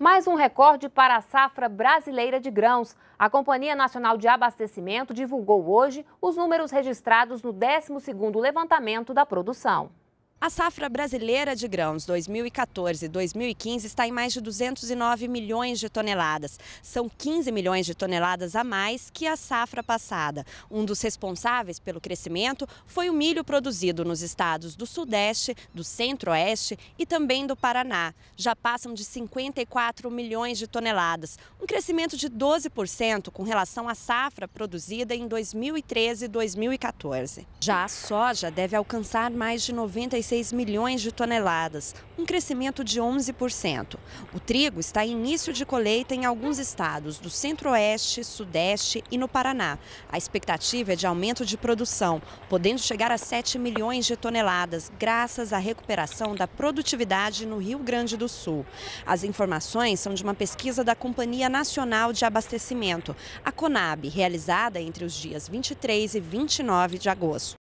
mais um recorde para a safra brasileira de grãos. A Companhia Nacional de Abastecimento divulgou hoje os números registrados no 12º levantamento da produção. A safra brasileira de grãos 2014-2015 está em mais de 209 milhões de toneladas. São 15 milhões de toneladas a mais que a safra passada. Um dos responsáveis pelo crescimento foi o milho produzido nos estados do Sudeste, do Centro-Oeste e também do Paraná. Já passam de 54 milhões de toneladas, um crescimento de 12% com relação à safra produzida em 2013-2014. Já a soja deve alcançar mais de 95 1,6 milhões de toneladas, um crescimento de 11%. O trigo está em início de colheita em alguns estados do Centro-Oeste, Sudeste e no Paraná. A expectativa é de aumento de produção, podendo chegar a 7 milhões de toneladas, graças à recuperação da produtividade no Rio Grande do Sul. As informações são de uma pesquisa da Companhia Nacional de Abastecimento, a CONAB, realizada entre os dias 23 e 29 de agosto.